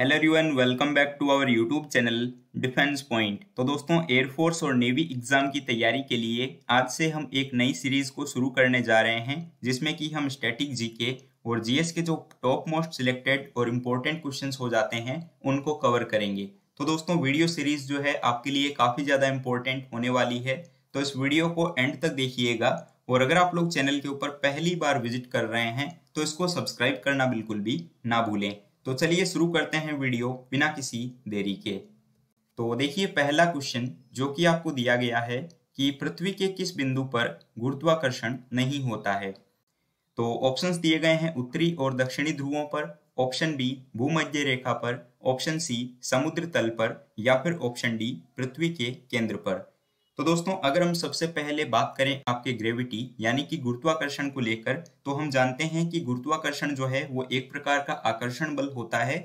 hello you and welcome back to our YouTube channel defence point तो दोस्तों air force और navy exam की तैयारी के लिए आज से हम एक नई सीरीज को शुरू करने जा रहे हैं जिसमें कि हम स्टैटिक जीके और जीएस के जो टॉप मोस्ट सिलेक्टेड और इम्पोर्टेंट क्वेश्चन हो जाते हैं उनको कवर करेंगे तो दोस्तों वीडियो सीरीज जो है आपके लिए काफ़ी ज़्यादा इम्पोर्टेंट होने वाली है तो इस वीडियो को एंड तक देखिएगा और अगर आप लोग चैनल के ऊपर पहली बार विजिट कर रहे हैं तो इसको सब्सक्राइब करना बिल्कुल भी ना भूलें तो चलिए शुरू करते हैं वीडियो बिना किसी देरी के तो देखिए पहला क्वेश्चन जो कि आपको दिया गया है कि पृथ्वी के किस बिंदु पर गुरुत्वाकर्षण नहीं होता है तो ऑप्शंस दिए गए हैं उत्तरी और दक्षिणी ध्रुवों पर ऑप्शन बी भूमध्य रेखा पर ऑप्शन सी समुद्र तल पर या फिर ऑप्शन डी पृथ्वी के केंद्र पर तो दोस्तों अगर हम सबसे पहले बात करें आपके ग्रेविटी यानी कि गुरुत्वाकर्षण को लेकर तो हम जानते हैं कि गुरुत्वाकर्षण जो है वो एक प्रकार का आकर्षण बल होता है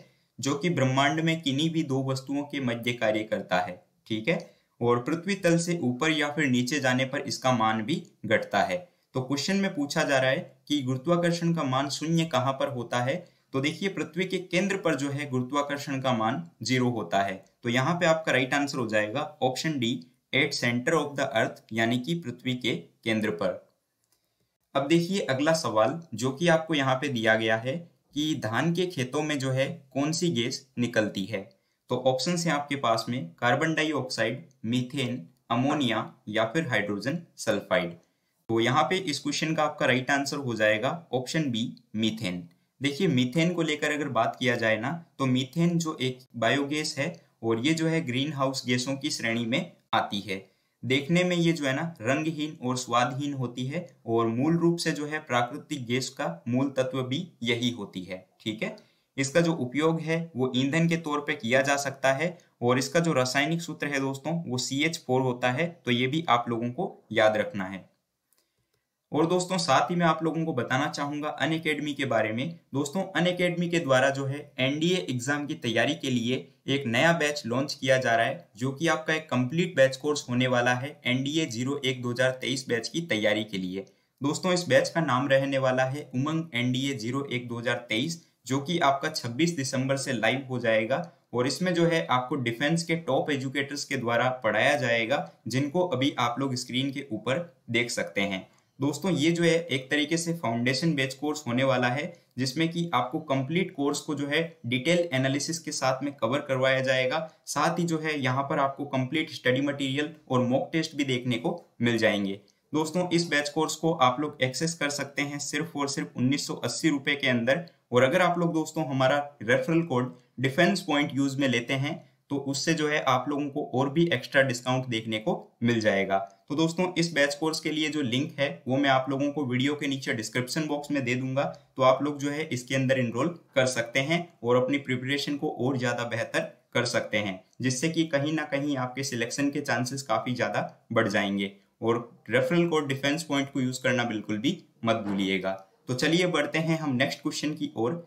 जो कि ब्रह्मांड में किन्हीं भी दो वस्तुओं के मध्य कार्य करता है ठीक है और पृथ्वी तल से ऊपर या फिर नीचे जाने पर इसका मान भी घटता है तो क्वेश्चन में पूछा जा रहा है कि गुरुत्वाकर्षण का मान शून्य कहाँ पर होता है तो देखिए पृथ्वी के केंद्र पर जो है गुरुत्वाकर्षण का मान जीरो होता है तो यहाँ पे आपका राइट आंसर हो जाएगा option D at centre of the earth यानी कि पृथ्वी के केंद्र पर अब देखिए अगला सवाल जो कि आपको यहाँ पे दिया गया है कि धान के खेतों में जो है कौन सी गैस निकलती है तो ऑप्शन है आपके पास में कार्बन डाइऑक्साइड मीथेन अमोनिया या फिर हाइड्रोजन सल्फाइड तो यहाँ पे इस क्वेश्चन का आपका राइट आंसर हो जाएगा ऑप्शन बी मीथेन देखिए मीथेन को लेकर अगर बात किया जाए ना तो मीथेन जो एक बायोगैस है और ये जो है ग्रीन हाउस गैसों की श्रेणी में आती है देखने में ये जो है ना रंगहीन और स्वादहीन होती है और मूल रूप से जो है प्राकृतिक गैस का मूल तत्व भी यही होती है ठीक है इसका जो उपयोग है वो ईंधन के तौर पे किया जा सकता है और इसका जो रासायनिक सूत्र है दोस्तों वो सी एच फोर होता है तो ये भी आप लोगों को याद रखना है और दोस्तों साथ ही मैं आप लोगों को बताना चाहूंगा अन अकेडमी के बारे में दोस्तों अन अकेडमी के द्वारा जो है एनडीए एग्जाम की तैयारी के लिए एक नया बैच लॉन्च किया जा रहा है जो कि आपका एक कंप्लीट बैच कोर्स होने वाला है एनडीए जीरो एक दो बैच की तैयारी के लिए दोस्तों इस बैच का नाम रहने वाला है उमंग एनडीए जीरो एक दो जो कि आपका 26 दिसंबर से लाइव हो जाएगा और इसमें जो है आपको डिफेंस के टॉप एजुकेटर्स के द्वारा पढ़ाया जाएगा जिनको अभी आप लोग स्क्रीन के ऊपर देख सकते हैं दोस्तों ये जो है एक तरीके से फाउंडेशन बेच कोर्स होने वाला है जिसमें कि आपको कंप्लीट कोर्स को जो है डिटेल एनालिसिस के साथ में कवर करवाया जाएगा साथ ही जो है यहाँ पर आपको कंप्लीट स्टडी मटेरियल और मॉक टेस्ट भी देखने को मिल जाएंगे दोस्तों इस बैच कोर्स को आप लोग एक्सेस कर सकते हैं सिर्फ और सिर्फ उन्नीस रुपए के अंदर और अगर आप लोग दोस्तों हमारा referral code defence point use में लेते हैं तो उससे जो है आप लोगों को और भी एक्स्ट्रा डिस्काउंट देखने को मिल जाएगा तो दोस्तों इस बैच कोर्स के लिए जो लिंक है वो मैं आप लोगों को वीडियो के नीचे डिस्क्रिप्शन बॉक्स में दे दूंगा तो आप लोग जो है इसके अंदर इनरोल कर सकते हैं और अपनी प्रिपरेशन को और ज़्यादा बेहतर कर सकते हैं जिससे कि कहीं ना कहीं आपके सिलेक्शन के चांसेस काफ़ी ज़्यादा बढ़ जाएंगे और रेफरल कोड डिफेंस पॉइंट को यूज़ करना बिल्कुल भी मत भूलिएगा तो चलिए बढ़ते हैं हम नेक्स्ट क्वेश्चन की ओर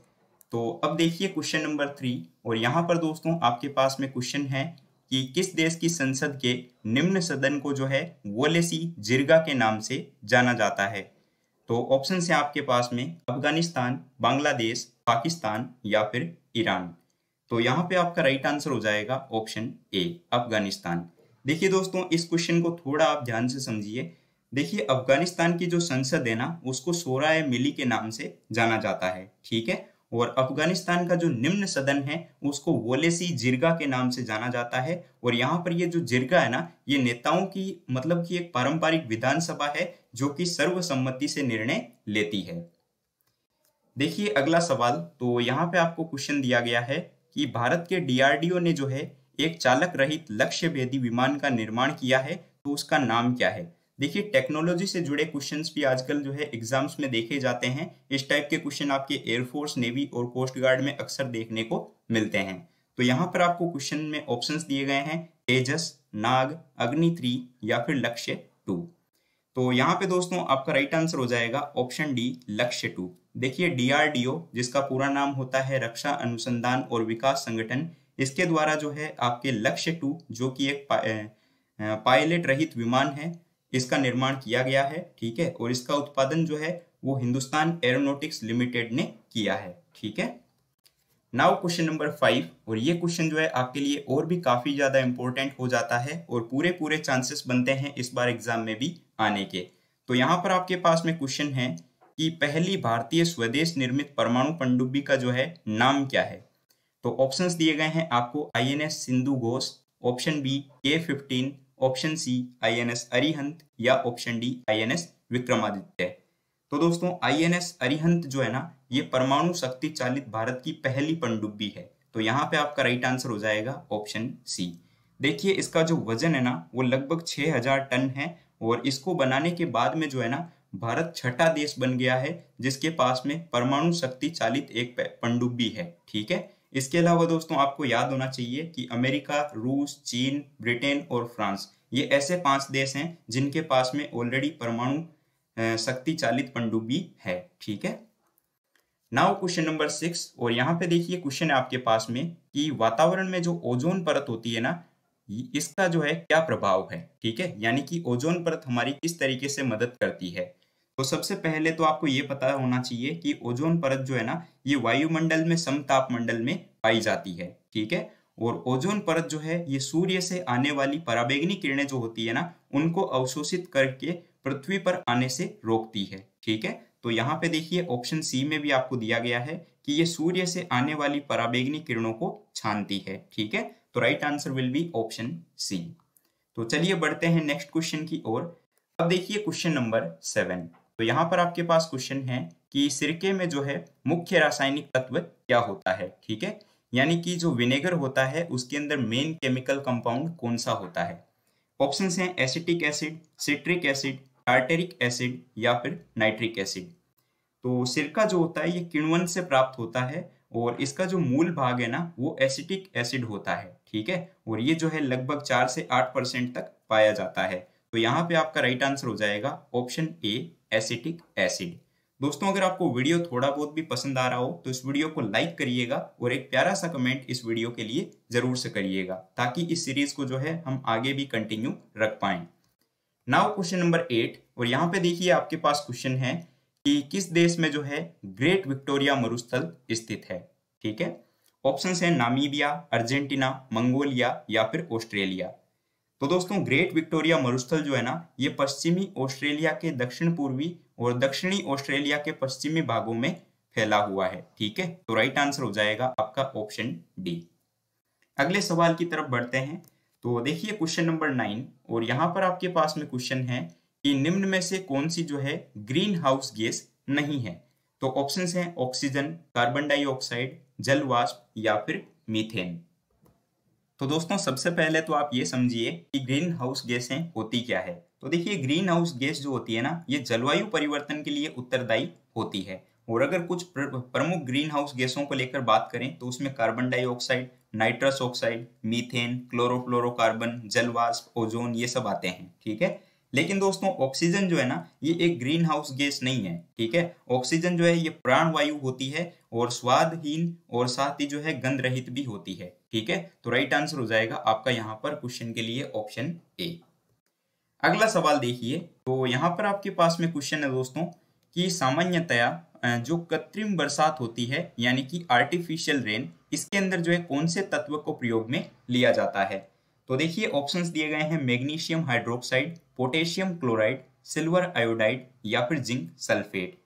तो अब देखिए क्वेश्चन नंबर थ्री और यहाँ पर दोस्तों आपके पास में क्वेश्चन है कि किस देश की संसद के निम्न सदन को जो है वोलेसी जिरगा के नाम से जाना जाता है तो ऑप्शन है आपके पास में अफगानिस्तान बांग्लादेश पाकिस्तान या फिर ईरान तो यहाँ पे आपका राइट आंसर हो जाएगा ऑप्शन ए अफगानिस्तान देखिए दोस्तों इस क्वेश्चन को थोड़ा आप ध्यान से समझिए देखिए अफगानिस्तान की जो संसद है ना उसको सोराय मिली के नाम से जाना जाता है ठीक है और अफगानिस्तान का जो निम्न सदन है उसको वोलेसी जिरगा के नाम से जाना जाता है और यहाँ पर ये जो जिरगा है ना ये नेताओं की मतलब कि एक पारंपरिक विधानसभा है जो कि सर्वसम्मति से निर्णय लेती है देखिए अगला सवाल तो यहाँ पे आपको क्वेश्चन दिया गया है कि भारत के डीआरडीओ ने जो है एक चालक रहित लक्ष्य भेदी विमान का निर्माण किया है तो उसका नाम क्या है देखिए टेक्नोलॉजी से जुड़े क्वेश्चंस भी आजकल जो है एग्जाम्स में देखे जाते हैं इस टाइप के क्वेश्चन आपके एयरफोर्स नेवी और कोस्ट गार्ड में अक्सर देखने को मिलते हैं तो यहाँ पर आपको क्वेश्चन में ऑप्शन दिए गए हैं तेजस नाग अग्नि थ्री या फिर लक्ष्य टू तो यहाँ पे दोस्तों आपका राइट आंसर हो जाएगा ऑप्शन डी लक्ष्य टू देखिए डीआरडीओ जिसका पूरा नाम होता है रक्षा अनुसंधान और विकास संगठन इसके द्वारा जो है आपके लक्ष्य टू जो कि एक पा, पायलट रहित विमान है इसका निर्माण किया गया है ठीक है और इसका उत्पादन जो है वो हिंदुस्तान एरोनोटिक्स लिमिटेड ने किया है ठीक है नाउ क्वेश्चन नंबर फाइव और ये क्वेश्चन जो है आपके लिए और भी काफी ज्यादा इंपॉर्टेंट हो जाता है और पूरे पूरे चांसेस बनते हैं इस बार एग्जाम में भी आने के तो यहाँ पर आपके पास में क्वेश्चन है कि पहली भारतीय स्वदेश निर्मित परमाणु पंडुबी का जो है नाम क्या है तो ऑप्शंस दिए गए हैं आपको I N S Sindhu Ghosh option B K fifteen option C INS Arihant या ऑप्शन डी आईएनएस विक्रमादित्य तो दोस्तों आईएनएस अरिहंत जो है ना ये परमाणु शक्ति चालित भारत की पहली पनडुब्बी है तो यहाँ पे आपका राइट आंसर हो जाएगा ऑप्शन सी देखिए इसका जो वजन है ना वो लगभग 6000 टन है और इसको बनाने के बाद में जो है ना भारत छठा देश बन गया है जिसके पास में परमाणु शक्ति चालित एक पनडुब्बी है ठीक है इसके अलावा दोस्तों आपको याद होना चाहिए कि अमेरिका रूस चीन ब्रिटेन और फ्रांस ये ऐसे पांच देश हैं जिनके पास में ऑलरेडी परमाणु शक्ति चालित पनडुब्बी है ठीक है नाउ क्वेश्चन नंबर सिक्स और यहाँ पे देखिए क्वेश्चन है आपके पास में कि वातावरण में जो ओजोन परत होती है ना इसका जो है क्या प्रभाव है ठीक है यानी कि ओजोन परत हमारी किस तरीके से मदद करती है तो सबसे पहले तो आपको ये पता होना चाहिए कि ओजोन परत जो है ना ये वायुमंडल में समताप मंडल में पाई जाती है ठीक है और ओजोन परत जो है ये सूर्य से आने वाली पराबेगनी किरणें जो होती है ना उनको अवशोषित करके पृथ्वी पर आने से रोकती है ठीक है तो यहाँ पे देखिए ऑप्शन सी में भी आपको दिया गया है कि ये सूर्य से आने वाली पराबेगनी किरणों को छानती है ठीक है तो right answer will be option C तो चलिए बढ़ते हैं नेक्स्ट क्वेश्चन की ओर अब देखिए क्वेश्चन नंबर सेवन तो यहाँ पर आपके पास क्वेश्चन है कि सिरके में जो है मुख्य रासायनिक तत्व क्या होता है ठीक है यानी कि जो विनेगर होता है उसके अंदर मेन केमिकल कंपाउंड कौन सा होता है ऑप्शन हैं acetic acid citric acid tartaric acid या फिर नाइट्रिक एसिड तो सिरका जो होता है ये किण्वन से प्राप्त होता है और इसका जो मूल भाग है ना वो एसिटिक एसिड होता है ठीक है और ये जो है लगभग चार से आठ परसेंट तक पाया जाता है तो यहाँ पे आपका राइट आंसर हो जाएगा ऑप्शन ए एसिटिक एसिड दोस्तों अगर आपको वीडियो थोड़ा बहुत भी पसंद आ रहा हो तो इस वीडियो को लाइक करिएगा और एक प्यारा सा कमेंट इस वीडियो के लिए जरूर से करिएगा ताकि इस सीरीज को जो है हम आगे भी कंटिन्यू रख पाए नाउ क्वेश्चन नंबर एट और यहाँ पे देखिए आपके पास क्वेश्चन है कि किस देश में जो है ग्रेट विक्टोरिया मरुस्थल स्थित है ठीक है ऑप्शन है नामीबिया अर्जेंटीना मंगोलिया या फिर ऑस्ट्रेलिया तो दोस्तों ग्रेट विक्टोरिया मरुस्थल जो है ना ये पश्चिमी ऑस्ट्रेलिया के दक्षिण पूर्वी और दक्षिणी ऑस्ट्रेलिया के पश्चिमी भागों में फैला हुआ है ठीक है तो राइट आंसर हो जाएगा आपका ऑप्शन डी अगले सवाल की तरफ बढ़ते हैं तो देखिए क्वेश्चन नंबर नाइन और यहाँ पर आपके पास में क्वेश्चन है कि निम्न में से कौन सी जो है ग्रीन हाउस गैस नहीं है तो ऑप्शन हैं ऑक्सीजन कार्बन डाइऑक्साइड जलवाष्प या फिर मीथेन तो दोस्तों सबसे पहले तो आप ये समझिए कि ग्रीन हाउस गैसें होती क्या है तो देखिए ग्रीन हाउस गैस जो होती है ना ये जलवायु परिवर्तन के लिए उत्तरदायी होती है और अगर कुछ प्रमुख ग्रीन हाउस गैसों को लेकर बात करें तो उसमें carbon dioxide nitrous oxide methane chlorofluorocarbon जलवाष्प ओजोन ये सब आते हैं ठीक है लेकिन दोस्तों ऑक्सीजन जो है ना ये एक ग्रीन हाउस गैस नहीं है ठीक है ऑक्सीजन जो है ये प्राण वायु होती है और स्वादहीन और साथ ही जो है गंध रहित भी होती है ठीक है तो राइट आंसर हो जाएगा आपका यहाँ पर क्वेश्चन के लिए ऑप्शन ए अगला सवाल देखिए तो यहाँ पर आपके पास में क्वेश्चन है दोस्तों कि सामान्यतया जो कृत्रिम बरसात होती है यानी कि आर्टिफिशियल रेन इसके अंदर जो है कौन से तत्व को प्रयोग में लिया जाता है तो देखिए ऑप्शंस दिए गए हैं magnesium hydroxide potassium chloride silver iodide या फिर जिंक सल्फेट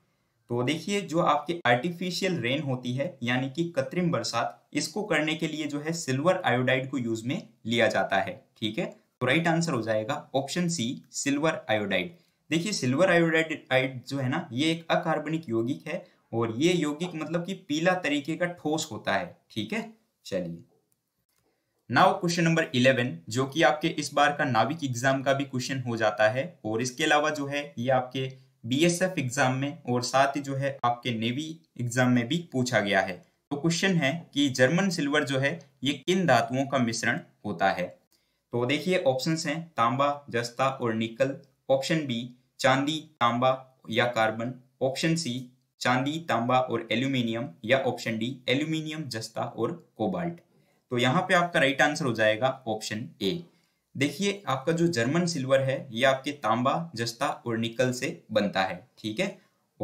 तो देखिए जो आपके आर्टिफिशियल रेन होती है यानी कि कृत्रिम बरसात इसको करने के लिए जो है सिल्वर आयोडाइड को यूज में लिया जाता है ठीक है तो राइट आंसर हो जाएगा ऑप्शन सी सिल्वर आयोडाइड देखिए सिल्वर आयोडाइड जो है ना ये एक अकार्बनिक यौगिक है और ये यौगिक मतलब कि पीला तरीके का ठोस होता है ठीक है चलिए नाउ क्वेश्चन नंबर इलेवन जो कि आपके इस बार का नाविक एग्जाम का भी क्वेश्चन हो जाता है और इसके अलावा जो है ये आपके बीएसएफ एग्जाम में और साथ ही जो है आपके नेवी एग्जाम में भी पूछा गया है तो क्वेश्चन है कि जर्मन सिल्वर जो है ये किन धातुओं का मिश्रण होता है तो देखिए ऑप्शंस हैं तांबा जस्ता और निकल ऑप्शन बी चांदी तांबा या कार्बन ऑप्शन सी चांदी तांबा और एल्यूमिनियम या ऑप्शन डी एल्यूमिनियम जस्ता और कोबाल्ट तो यहाँ पे आपका राइट आंसर हो जाएगा ऑप्शन ए देखिए आपका जो जर्मन सिल्वर है ये आपके तांबा जस्ता और निकल से बनता है ठीक है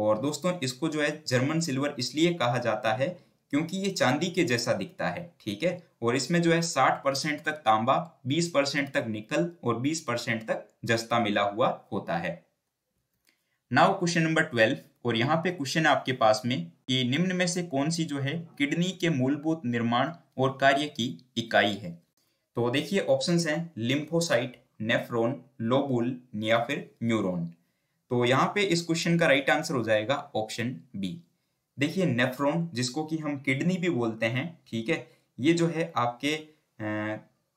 और दोस्तों इसको जो है जर्मन सिल्वर इसलिए कहा जाता है क्योंकि ये चांदी के जैसा दिखता है ठीक है और इसमें जो है 60 परसेंट तक तांबा 20 परसेंट तक निकल और 20 परसेंट तक जस्ता मिला हुआ होता है नाउ क्वेश्चन नंबर 12 और यहाँ पे क्वेश्चन आपके पास में कि निम्न में से कौन सी जो है किडनी के मूलभूत निर्माण और कार्य की इकाई है तो देखिए ऑप्शन है लिम्फोसाइट नेफ्रोन लोबुल या फिर न्यूरोन तो यहाँ पे इस क्वेश्चन का राइट आंसर हो जाएगा ऑप्शन बी देखिए नेफ्रोन जिसको कि हम किडनी भी बोलते हैं ठीक है ये जो है आपके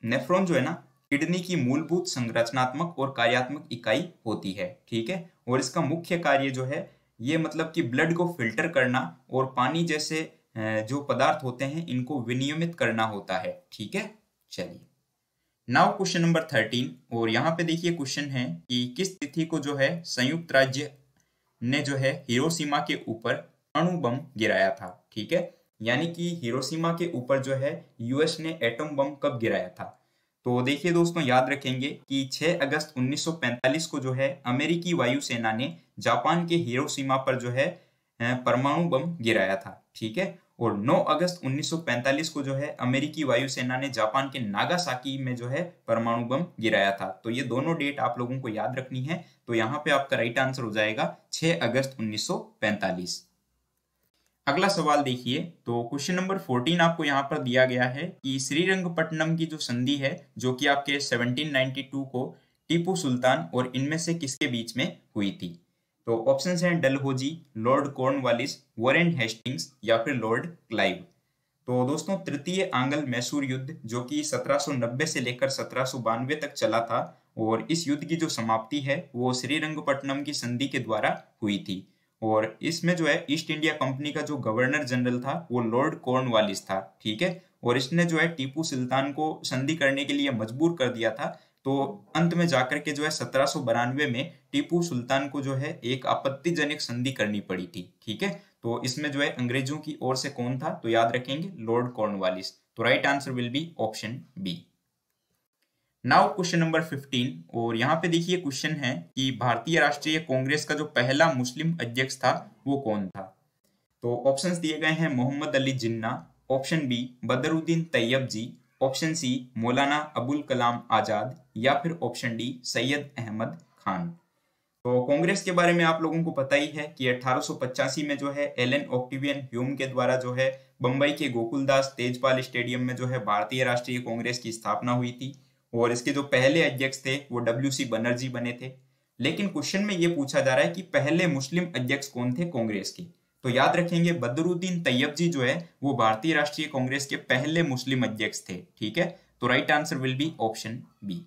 नेफ्रोन जो है ना किडनी की मूलभूत संरचनात्मक और कार्यात्मक इकाई होती है ठीक है और इसका मुख्य कार्य जो है ये मतलब कि ब्लड को फिल्टर करना और पानी जैसे जो पदार्थ होते हैं इनको विनियमित करना होता है ठीक है चलिए नाउ क्वेश्चन नंबर थर्टीन और यहाँ पे देखिए क्वेश्चन है कि किस तिथि को जो है संयुक्त राज्य ने जो है हिरोशिमा के ऊपर अणु बम गिराया था ठीक है यानी कि हिरोशिमा के ऊपर जो है यूएस ने एटम बम कब गिराया था तो देखिए दोस्तों याद रखेंगे कि 6 अगस्त 1945 को जो है अमेरिकी वायुसेना ने जापान के हिरोशिमा पर जो है परमाणु बम गिराया था ठीक है और 9 अगस्त 1945 को जो है अमेरिकी वायुसेना ने जापान के नागासाकी में जो है परमाणु बम गिराया था तो ये दोनों डेट आप लोगों को याद रखनी है तो यहाँ पे आपका राइट आंसर हो जाएगा छह अगस्त उन्नीस अगला सवाल देखिए तो क्वेश्चन नंबर 14 आपको यहाँ पर दिया गया है कि श्रीरंगपट्टनम की जो संधि है जो कि आपके 1792 को टीपू सुल्तान और इनमें से किसके बीच में हुई थी तो ऑप्शन हैं Dalhousie Lord Cornwallis Warren Hastings या फिर लॉर्ड क्लाइव तो दोस्तों तृतीय आंगल मैसूर युद्ध जो कि 1790 से लेकर सत्रह तक चला था और इस युद्ध की जो समाप्ति है वो श्रीरंगपट्टनम की संधि के द्वारा हुई थी और इसमें जो है ईस्ट इंडिया कंपनी का जो गवर्नर जनरल था वो लॉर्ड कॉर्नवालिस था ठीक है और इसने जो है टीपू सुल्तान को संधि करने के लिए मजबूर कर दिया था तो अंत में जाकर के जो है सत्रह में टीपू सुल्तान को जो है एक आपत्तिजनक संधि करनी पड़ी थी ठीक है तो इसमें जो है अंग्रेजों की ओर से कौन था तो याद रखेंगे लॉर्ड कॉर्नवालिस तो right answer will be option B now question number 15 और यहाँ पे देखिए क्वेश्चन है कि भारतीय राष्ट्रीय कांग्रेस का जो पहला मुस्लिम अध्यक्ष था वो कौन था तो ऑप्शन दिए गए हैं Mohammed Ali Jinnah option B Badruddin Tyabji option C Maulana Abul Kalam Azad या फिर ऑप्शन डी सैयद अहमद खान तो कांग्रेस के बारे में आप लोगों को पता ही है कि अठारह में जो है एलन ऑक्टिवियन ह्यूम के द्वारा जो है बंबई के गोकुलदास तेजपाल स्टेडियम में जो है भारतीय राष्ट्रीय कांग्रेस की स्थापना हुई थी और इसके जो पहले अध्यक्ष थे वो डब्ल्यू सी बनर्जी बने थे लेकिन क्वेश्चन में ये पूछा जा रहा है कि पहले मुस्लिम अध्यक्ष कौन थे कांग्रेस के तो याद रखेंगे बदरुद्दीन तैयब जी जो है वो भारतीय राष्ट्रीय कांग्रेस के पहले मुस्लिम अध्यक्ष थे ठीक है तो right answer will be option B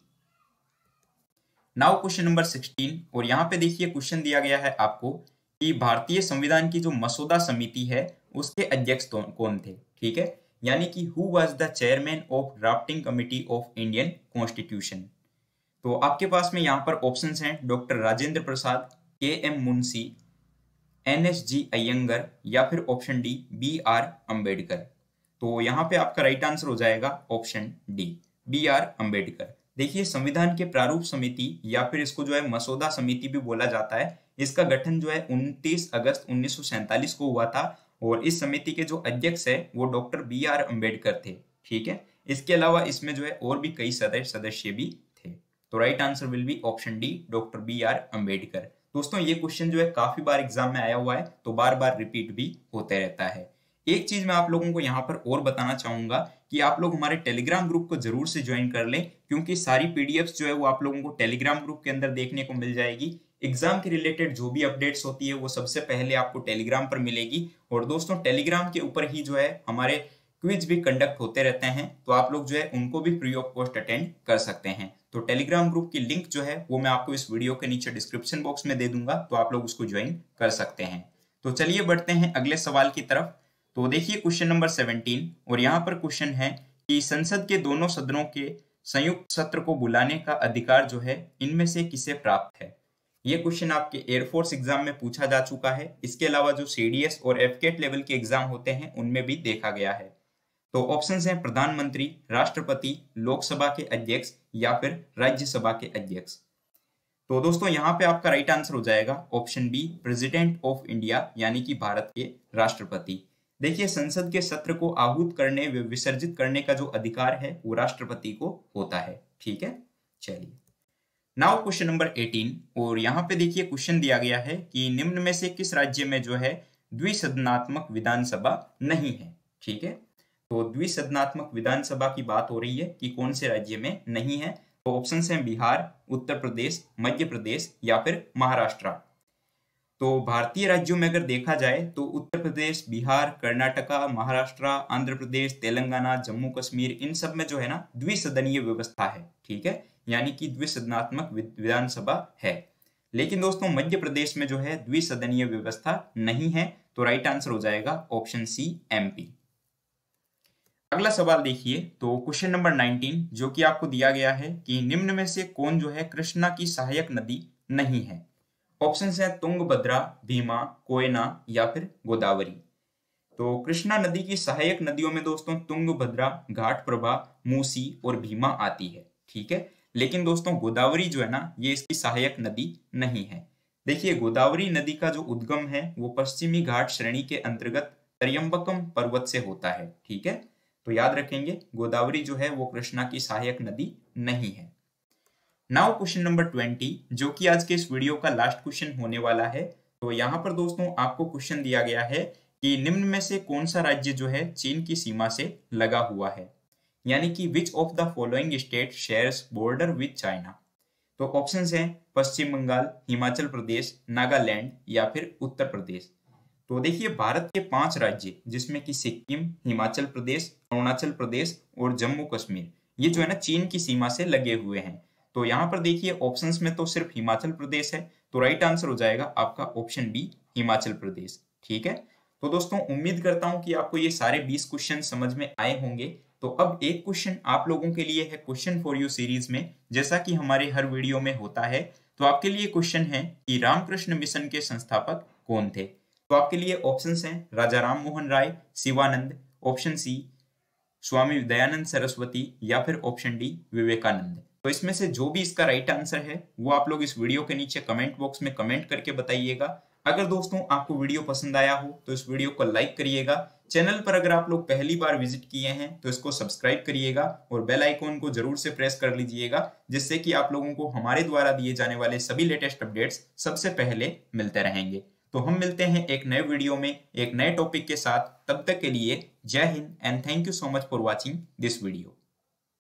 now question number 16 और यहाँ पे देखिए क्वेश्चन दिया गया है आपको कि भारतीय संविधान की जो मसौदा समिति है उसके अध्यक्ष तो- कौन थे ठीक है यानी कि who was the chairman of drafting committee of Indian constitution तो आपके पास में यहाँ पर ऑप्शन हैं doctor Rajendra Prasad K M Munshi N S G Ayyangar या फिर option D B R Ambedkar तो यहाँ पे आपका राइट आंसर हो जाएगा option D B R Ambedkar देखिए संविधान के प्रारूप समिति या फिर इसको जो है मसौदा समिति भी बोला जाता है इसका गठन जो है 29 अगस्त उन्नीस को हुआ था और इस समिति के जो अध्यक्ष है वो डॉक्टर बी आर अम्बेडकर थे ठीक है इसके अलावा इसमें जो है और भी कई सदस्य सदस्य भी थे तो right answer will be option D doctor B R Ambedkar दोस्तों ये क्वेश्चन जो है काफी बार एग्जाम में आया हुआ है तो बार बार रिपीट भी होते रहता है एक चीज मैं आप लोगों को यहाँ पर और बताना चाहूंगा कि आप लोग हमारे टेलीग्राम ग्रुप को जरूर से ज्वाइन कर लें क्योंकि सारी पीडीएफ जो है वो आप लोगों को टेलीग्राम ग्रुप के अंदर देखने को मिल जाएगी एग्जाम के रिलेटेड जो भी अपडेट्स होती है वो सबसे पहले आपको टेलीग्राम पर मिलेगी और दोस्तों टेलीग्राम के ऊपर ही जो है हमारे क्विज भी कंडक्ट होते रहते हैं तो आप लोग जो है उनको भी फ्री ऑफ कॉस्ट अटेंड कर सकते हैं तो टेलीग्राम ग्रुप की लिंक जो है वो मैं आपको इस वीडियो के नीचे डिस्क्रिप्शन बॉक्स में दे दूंगा तो आप लोग उसको ज्वाइन कर सकते हैं तो चलिए बढ़ते हैं अगले सवाल की तरफ तो देखिए क्वेश्चन नंबर सेवनटीन और यहाँ पर क्वेश्चन है कि संसद के दोनों सदनों के संयुक्त सत्र को बुलाने का अधिकार जो है इनमें से किसे प्राप्त है ये क्वेश्चन आपके एयरफोर्स एग्जाम में पूछा जा चुका है इसके अलावा जो सी और एफकेट लेवल के एग्जाम होते हैं उनमें भी देखा गया है तो ऑप्शंस हैं प्रधानमंत्री राष्ट्रपति लोकसभा के अध्यक्ष या फिर राज्यसभा के अध्यक्ष तो दोस्तों यहाँ पे आपका राइट आंसर हो जाएगा option B president of India यानी कि भारत के राष्ट्रपति देखिए संसद के सत्र को आहूत करने विसर्जित करने का जो अधिकार है वो राष्ट्रपति को होता है ठीक है चलिए नाउ क्वेश्चन नंबर 18 और यहाँ पे देखिए क्वेश्चन दिया गया है कि निम्न में से किस राज्य में जो है द्विसदनात्मक विधानसभा नहीं है ठीक है तो द्विसदनात्मक विधानसभा की बात हो रही है कि कौन से राज्य में नहीं है तो ऑप्शन है बिहार उत्तर प्रदेश मध्य प्रदेश या फिर महाराष्ट्र तो भारतीय राज्यों में अगर देखा जाए तो उत्तर प्रदेश बिहार कर्नाटका महाराष्ट्र आंध्र प्रदेश तेलंगाना जम्मू कश्मीर इन सब में जो है ना द्विसदनीय व्यवस्था है ठीक है यानी कि द्विसदनात्मक विधानसभा है लेकिन दोस्तों मध्य प्रदेश में जो है द्विसदनीय व्यवस्था नहीं है तो राइट आंसर हो जाएगा ऑप्शन सी एम अगला सवाल देखिए तो क्वेश्चन नंबर 19 जो कि आपको दिया गया है कि निम्न में से कौन जो है कृष्णा की सहायक नदी नहीं है ऑप्शन है तुंग भद्रा भीमा कोयना या फिर गोदावरी तो कृष्णा नदी की सहायक नदियों में दोस्तों तुंग भद्रा घाट प्रभा मूसी और भीमा आती है ठीक है लेकिन दोस्तों गोदावरी जो है ना ये इसकी सहायक नदी नहीं है देखिए गोदावरी नदी का जो उद्गम है वो पश्चिमी घाट श्रेणी के अंतर्गत त्रियम्बकम पर्वत से होता है ठीक है तो याद रखेंगे गोदावरी जो है वो कृष्णा की सहायक नदी नहीं है नाउ क्वेश्चन नंबर ट्वेंटी जो कि आज के इस वीडियो का लास्ट क्वेश्चन होने वाला है तो यहाँ पर दोस्तों आपको क्वेश्चन दिया गया है कि निम्न में से कौन सा राज्य जो है चीन की सीमा से लगा हुआ है यानी कि which of the following state shares border with China तो ऑप्शन हैं पश्चिम बंगाल हिमाचल प्रदेश नागालैंड या फिर उत्तर प्रदेश तो देखिए भारत के पांच राज्य जिसमें कि सिक्किम हिमाचल प्रदेश अरुणाचल प्रदेश और जम्मू कश्मीर ये जो है ना चीन की सीमा से लगे हुए हैं तो यहाँ पर देखिए ऑप्शंस में तो सिर्फ हिमाचल प्रदेश है तो राइट आंसर हो जाएगा आपका ऑप्शन बी हिमाचल प्रदेश ठीक है तो दोस्तों उम्मीद करता हूं कि आपको ये सारे 20 क्वेश्चन समझ में आए होंगे तो अब एक क्वेश्चन आप लोगों के लिए है क्वेश्चन फॉर यू सीरीज में जैसा कि हमारे हर वीडियो में होता है तो आपके लिए क्वेश्चन है कि रामकृष्ण मिशन के संस्थापक कौन थे तो आपके लिए ऑप्शन है राजा राम मोहन राय शिवानंद ऑप्शन सी स्वामी दयानंद सरस्वती या फिर ऑप्शन डी विवेकानंद तो इसमें से जो भी इसका राइट आंसर है वो आप लोग इस वीडियो के नीचे कमेंट बॉक्स में कमेंट करके बताइएगा अगर दोस्तों आपको वीडियो पसंद आया हो तो इस वीडियो को लाइक करिएगा चैनल पर अगर आप लोग पहली बार विजिट किए हैं तो इसको सब्सक्राइब करिएगा और बेल आइकॉन को जरूर से प्रेस कर लीजिएगा जिससे कि आप लोगों को हमारे द्वारा दिए जाने वाले सभी लेटेस्ट अपडेट्स सबसे पहले मिलते रहेंगे तो हम मिलते हैं एक नए वीडियो में एक नए टॉपिक के साथ तब तक के लिए Jai Hind and thank you so much for watching this video